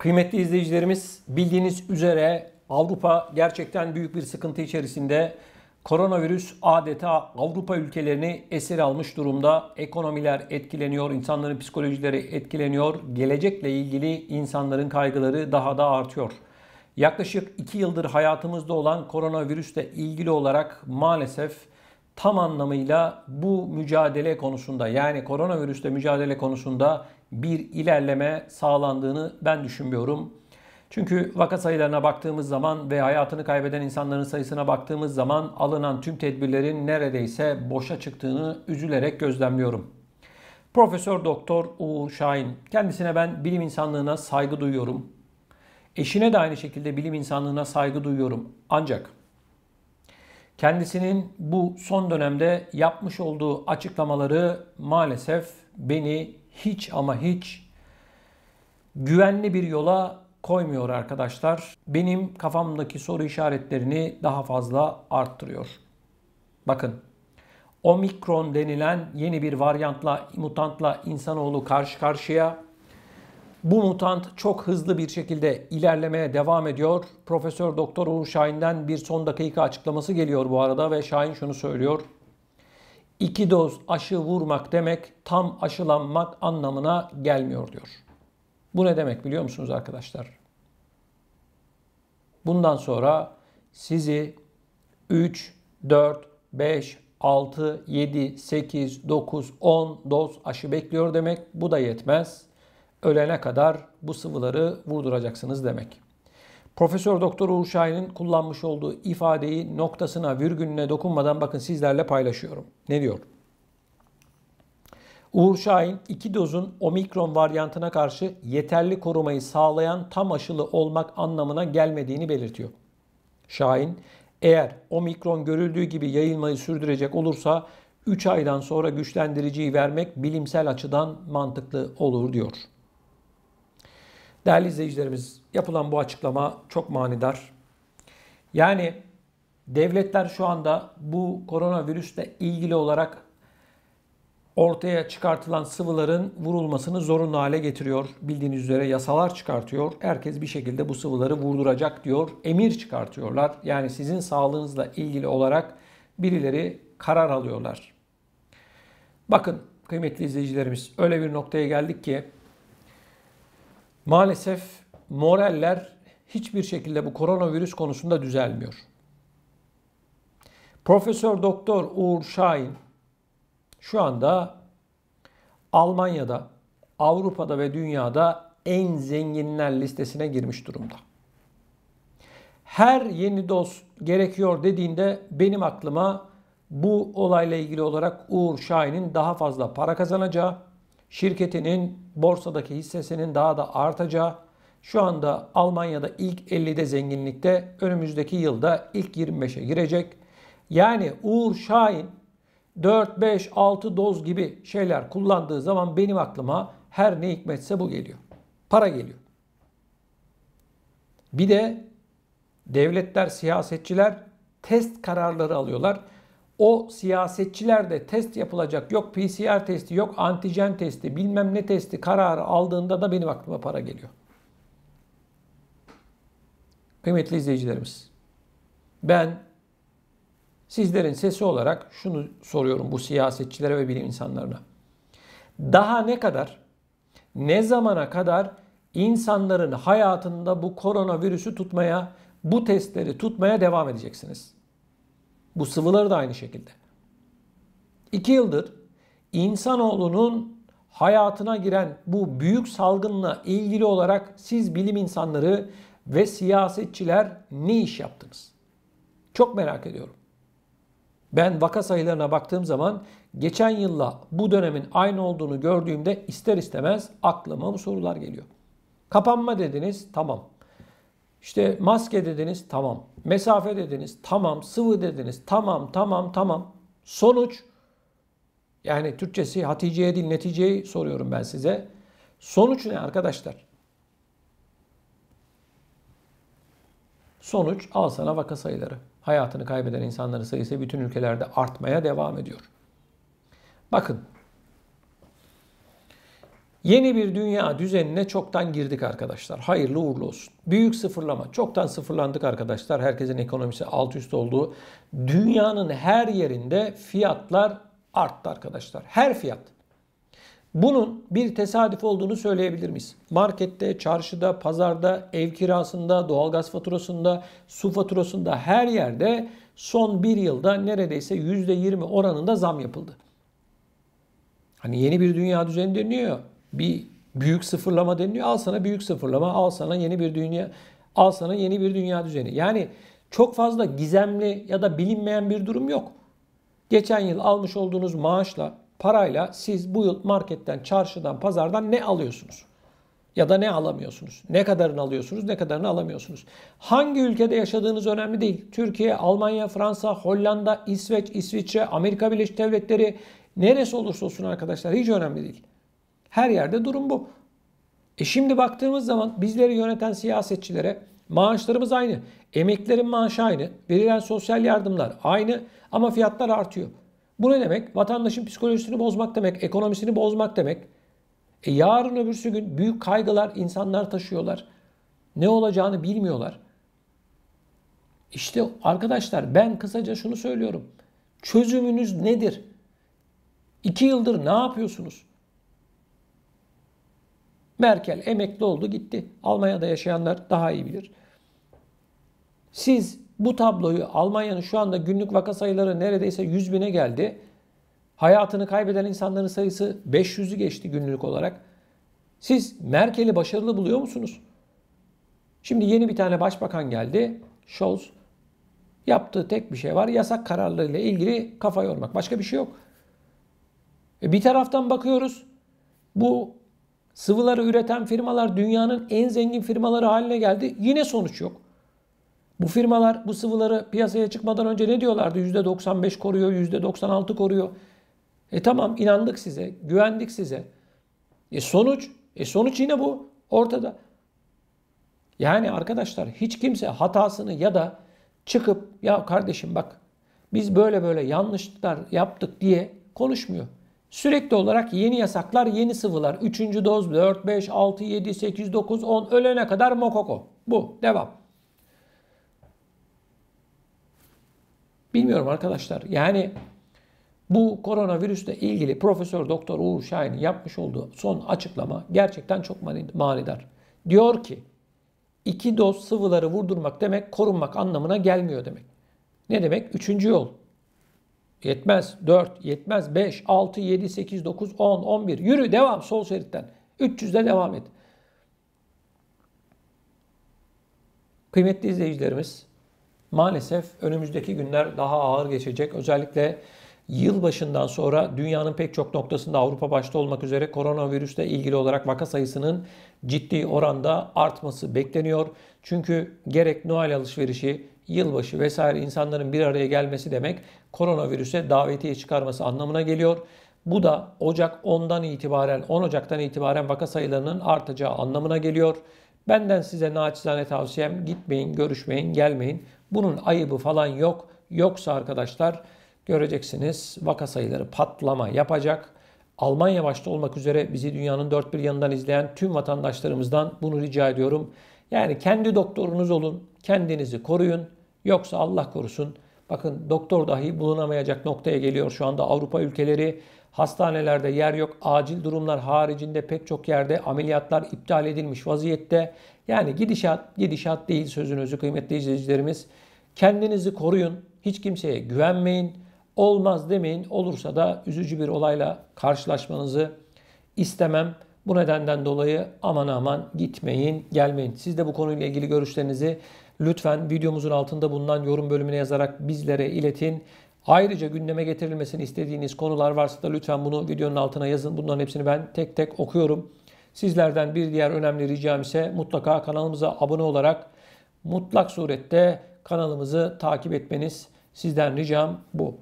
Kıymetli izleyicilerimiz bildiğiniz üzere Avrupa gerçekten büyük bir sıkıntı içerisinde. Koronavirüs adeta Avrupa ülkelerini esir almış durumda. Ekonomiler etkileniyor, insanların psikolojileri etkileniyor. Gelecekle ilgili insanların kaygıları daha da artıyor. Yaklaşık 2 yıldır hayatımızda olan koronavirüsle ilgili olarak maalesef tam anlamıyla bu mücadele konusunda yani koronavirüsle mücadele konusunda bir ilerleme sağlandığını ben düşünmüyorum. Çünkü vaka sayılarına baktığımız zaman ve hayatını kaybeden insanların sayısına baktığımız zaman alınan tüm tedbirlerin neredeyse boşa çıktığını üzülerek gözlemliyorum. Profesör Doktor Uğur Şahin, kendisine ben bilim insanlığına saygı duyuyorum. Eşine de aynı şekilde bilim insanlığına saygı duyuyorum. Ancak kendisinin bu son dönemde yapmış olduğu açıklamaları maalesef beni hiç ama hiç güvenli bir yola koymuyor arkadaşlar. Benim kafamdaki soru işaretlerini daha fazla arttırıyor. Bakın Omikron denilen yeni bir varyantla, mutantla insanoğlu karşı karşıya. Bu mutant çok hızlı bir şekilde ilerlemeye devam ediyor. Profesör Doktor Uğur Şahin'den bir son dakika açıklaması geliyor bu arada ve Şahin şunu söylüyor iki doz aşı vurmak demek tam aşılanmak anlamına gelmiyor diyor. Bu ne demek biliyor musunuz arkadaşlar? Bundan sonra sizi 3, 4, 5, 6, 7, 8, 9, 10 doz aşı bekliyor demek. Bu da yetmez. Ölene kadar bu sıvıları vurduracaksınız demek. Profesör Doktor Uğur Şahin'in kullanmış olduğu ifadeyi noktasına, virgülüne dokunmadan bakın sizlerle paylaşıyorum. Ne diyor? Uğur Şahin iki dozun omikron varyantına karşı yeterli korumayı sağlayan tam aşılı olmak anlamına gelmediğini belirtiyor. Şahin eğer omikron görüldüğü gibi yayılmayı sürdürecek olursa 3 aydan sonra güçlendiriciyi vermek bilimsel açıdan mantıklı olur diyor. Değerli izleyicilerimiz yapılan bu açıklama çok manidar. Yani devletler şu anda bu koronavirüsle ilgili olarak ortaya çıkartılan sıvıların vurulmasını zorunlu hale getiriyor. Bildiğiniz üzere yasalar çıkartıyor. Herkes bir şekilde bu sıvıları vurduracak diyor. Emir çıkartıyorlar. Yani sizin sağlığınızla ilgili olarak birileri karar alıyorlar. Bakın kıymetli izleyicilerimiz öyle bir noktaya geldik ki Maalesef moraller hiçbir şekilde bu koronavirüs konusunda düzelmiyor. Profesör Doktor Uğur Şahin şu anda Almanya'da, Avrupa'da ve dünyada en zenginler listesine girmiş durumda. Her yeni doz gerekiyor dediğinde benim aklıma bu olayla ilgili olarak Uğur Şahin'in daha fazla para kazanacağı, şirketinin borsadaki hissesinin daha da artacağı, şu anda Almanya'da ilk 50'de zenginlikte, önümüzdeki yılda ilk 25'e girecek. Yani Uğur Şahin 4, 5, 6 doz gibi şeyler kullandığı zaman benim aklıma her ne hikmetse bu geliyor. Para geliyor. Bir de devletler, siyasetçiler test kararları alıyorlar o siyasetçiler de test yapılacak yok PCR testi yok antijen testi bilmem ne testi kararı aldığında da benim aklıma para geliyor. Kıymetli izleyicilerimiz ben sizlerin sesi olarak şunu soruyorum bu siyasetçilere ve bilim insanlarına. Daha ne kadar ne zamana kadar insanların hayatında bu koronavirüsü tutmaya, bu testleri tutmaya devam edeceksiniz? Bu sıvıları da aynı şekilde. İki yıldır insanoğlunun hayatına giren bu büyük salgınla ilgili olarak siz bilim insanları ve siyasetçiler ne iş yaptınız? Çok merak ediyorum. Ben vaka sayılarına baktığım zaman geçen yılla bu dönemin aynı olduğunu gördüğümde ister istemez aklıma bu sorular geliyor. Kapanma dediniz, tamam. İşte maske dediniz tamam. Mesafe dediniz tamam. Sıvı dediniz tamam tamam tamam. Sonuç yani Türkçesi Hatice'ye değil neticeyi soruyorum ben size. Sonuç ne arkadaşlar? Sonuç al sana vaka sayıları. Hayatını kaybeden insanların sayısı bütün ülkelerde artmaya devam ediyor. Bakın Yeni bir dünya düzenine çoktan girdik arkadaşlar. Hayırlı uğurlu olsun. Büyük sıfırlama. Çoktan sıfırlandık arkadaşlar. Herkesin ekonomisi alt üst olduğu. Dünyanın her yerinde fiyatlar arttı arkadaşlar. Her fiyat. Bunun bir tesadüf olduğunu söyleyebilir miyiz? Markette, çarşıda, pazarda, ev kirasında, doğalgaz faturasında, su faturasında her yerde son bir yılda neredeyse %20 oranında zam yapıldı. Hani yeni bir dünya düzeni deniyor bir büyük sıfırlama deniliyor. Al sana büyük sıfırlama, al sana yeni bir dünya, al sana yeni bir dünya düzeni. Yani çok fazla gizemli ya da bilinmeyen bir durum yok. Geçen yıl almış olduğunuz maaşla, parayla siz bu yıl marketten, çarşıdan, pazardan ne alıyorsunuz? Ya da ne alamıyorsunuz? Ne kadarını alıyorsunuz, ne kadarını alamıyorsunuz? Hangi ülkede yaşadığınız önemli değil. Türkiye, Almanya, Fransa, Hollanda, İsveç, İsviçre, Amerika Birleşik Devletleri neresi olursa olsun arkadaşlar hiç önemli değil. Her yerde durum bu. E şimdi baktığımız zaman bizleri yöneten siyasetçilere maaşlarımız aynı. Emeklilerin maaşı aynı. Verilen sosyal yardımlar aynı ama fiyatlar artıyor. Bu ne demek? Vatandaşın psikolojisini bozmak demek, ekonomisini bozmak demek. E yarın öbürsü gün büyük kaygılar insanlar taşıyorlar. Ne olacağını bilmiyorlar. İşte arkadaşlar ben kısaca şunu söylüyorum. Çözümünüz nedir? İki yıldır ne yapıyorsunuz? Merkel emekli oldu gitti. Almanya'da yaşayanlar daha iyi bilir. Siz bu tabloyu Almanya'nın şu anda günlük vaka sayıları neredeyse 100 bine geldi. Hayatını kaybeden insanların sayısı 500'ü geçti günlük olarak. Siz Merkel'i başarılı buluyor musunuz? Şimdi yeni bir tane başbakan geldi. Scholz. Yaptığı tek bir şey var. Yasak kararlarıyla ilgili kafa yormak. Başka bir şey yok. E bir taraftan bakıyoruz. Bu Sıvıları üreten firmalar dünyanın en zengin firmaları haline geldi. Yine sonuç yok. Bu firmalar bu sıvıları piyasaya çıkmadan önce ne diyorlardı? %95 koruyor, %96 koruyor. E tamam inandık size, güvendik size. E sonuç, e sonuç yine bu ortada. Yani arkadaşlar hiç kimse hatasını ya da çıkıp ya kardeşim bak biz böyle böyle yanlışlıklar yaptık diye konuşmuyor. Sürekli olarak yeni yasaklar, yeni sıvılar. üçüncü doz 4, 5, 6, 7, 8, 9, 10 ölene kadar mokoko. Bu. Devam. Bilmiyorum arkadaşlar. Yani bu koronavirüsle ilgili Profesör Doktor Uğur Şahin yapmış olduğu son açıklama gerçekten çok manidar. Diyor ki iki doz sıvıları vurdurmak demek korunmak anlamına gelmiyor demek. Ne demek? Üçüncü yol. Yetmez. 4, yetmez. 5, 6, 7, 8, 9, 10, 11. Yürü devam sol şeritten. 300'de devam et. Kıymetli izleyicilerimiz, maalesef önümüzdeki günler daha ağır geçecek. Özellikle yıl başından sonra dünyanın pek çok noktasında Avrupa başta olmak üzere koronavirüsle ilgili olarak vaka sayısının ciddi oranda artması bekleniyor. Çünkü gerek Noel alışverişi, yılbaşı vesaire insanların bir araya gelmesi demek koronavirüse davetiye çıkarması anlamına geliyor. Bu da Ocak 10'dan itibaren 10 Ocak'tan itibaren vaka sayılarının artacağı anlamına geliyor. Benden size naçizane tavsiyem gitmeyin, görüşmeyin, gelmeyin. Bunun ayıbı falan yok. Yoksa arkadaşlar göreceksiniz vaka sayıları patlama yapacak. Almanya başta olmak üzere bizi dünyanın dört bir yanından izleyen tüm vatandaşlarımızdan bunu rica ediyorum. Yani kendi doktorunuz olun, kendinizi koruyun. Yoksa Allah korusun Bakın doktor dahi bulunamayacak noktaya geliyor şu anda Avrupa ülkeleri. Hastanelerde yer yok. Acil durumlar haricinde pek çok yerde ameliyatlar iptal edilmiş vaziyette. Yani gidişat gidişat değil sözün özü kıymetli izleyicilerimiz. Kendinizi koruyun. Hiç kimseye güvenmeyin. Olmaz demeyin. Olursa da üzücü bir olayla karşılaşmanızı istemem. Bu nedenden dolayı aman aman gitmeyin, gelmeyin. Siz de bu konuyla ilgili görüşlerinizi Lütfen videomuzun altında bulunan yorum bölümüne yazarak bizlere iletin. Ayrıca gündeme getirilmesini istediğiniz konular varsa da lütfen bunu videonun altına yazın. Bunların hepsini ben tek tek okuyorum. Sizlerden bir diğer önemli ricam ise mutlaka kanalımıza abone olarak mutlak surette kanalımızı takip etmeniz sizden ricam bu.